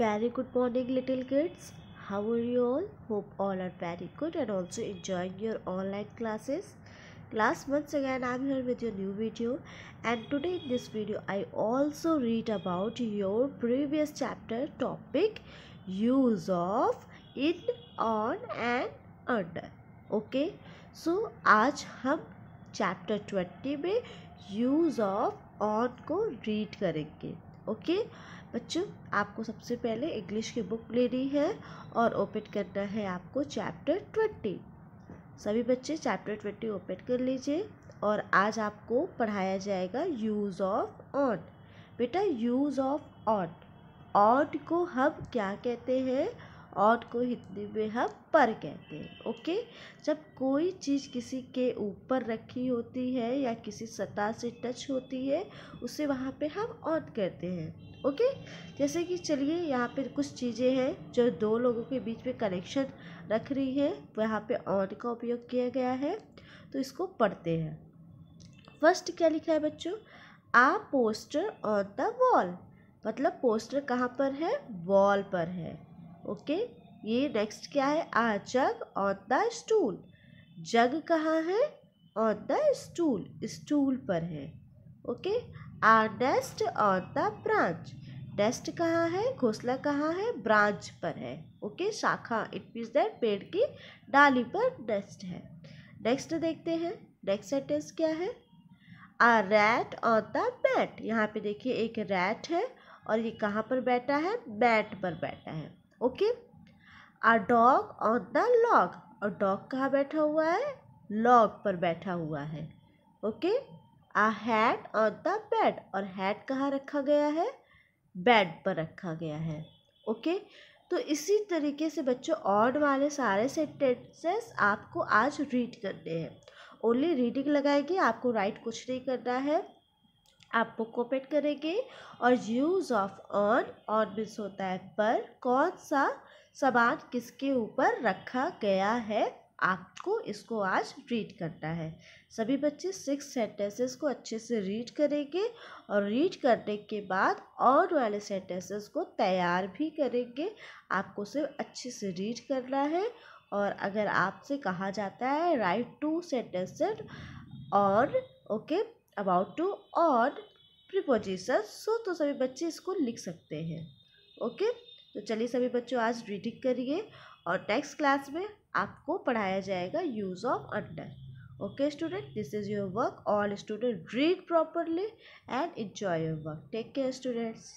very good morning little kids how are you all hope all are very good and also enjoying your online classes class once again i'm here with your new video and today in this video i also read about your previous chapter topic use of in on and under okay so आज हम chapter 20 में use of on को read करेंगे okay बच्चों आपको सबसे पहले English की बुक लेनी है और ओपन करना है आपको चैप्टर ट्वेंटी सभी बच्चे चैप्टर ट्वेंटी ओपन कर लीजिए और आज आपको पढ़ाया जाएगा यूज़ ऑफ ऑन बेटा यूज़ ऑफ ऑन ऑन को हम क्या कहते हैं आर्ट को हिंदी में हम पर कहते हैं ओके जब कोई चीज़ किसी के ऊपर रखी होती है या किसी सतह से टच होती है उसे वहाँ पे हम आर्ट कहते हैं ओके जैसे कि चलिए यहाँ पे कुछ चीज़ें हैं जो दो लोगों के बीच में कनेक्शन रख रही है वहाँ पे आर्ट का उपयोग किया गया है तो इसको पढ़ते हैं फर्स्ट क्या लिखा है बच्चों आ पोस्टर ऑन द वॉल मतलब पोस्टर कहाँ पर है वॉल पर है ओके ये नेक्स्ट क्या है आ jug on the stool jug कहाँ है ऑन द स्टूल स्टूल पर है ओके आ nest on the branch nest कहाँ है घोसला कहाँ है ब्रांच पर है ओके शाखा इट मीन्स दैट पेड़ की डाली पर डेस्ट है नेक्स्ट देखते हैं नेक्स्ट सेंटेंस क्या है a rat on the bat यहाँ पे देखिए एक रैट है और ये कहाँ पर बैठा है बैट पर बैठा है okay a dog on the log और डॉग कहाँ बैठा हुआ है लॉग पर बैठा हुआ है okay a hat on the bed और हैट कहाँ रखा गया है बेड पर रखा गया है ओके तो इसी तरीके से बच्चों ऑड वाले सारे सेंटेंसेस आपको आज रीड करने हैं ओनली रीडिंग लगाएगी आपको राइट कुछ नहीं करना है आपको कोपेट करेंगे और use of on on miss होता है पर कौन सा सामान किसके ऊपर रखा गया है आपको इसको आज रीड करना है सभी बच्चे सिक्स सेंटेंसेस को अच्छे से रीड करेंगे और रीड करने के बाद और वाले सेंटेंसेस को तैयार भी करेंगे आपको सिर्फ अच्छे से रीड करना है और अगर आपसे कहा जाता है राइट टू सेंटेंसेस और okay about two odd preposition so तो सभी बच्चे इसको लिख सकते हैं ओके तो चलिए सभी बच्चों आज रीडिंग करिए और नेक्स्ट क्लास में आपको पढ़ाया जाएगा use of under okay student this is your work all student read properly and enjoy your work take care students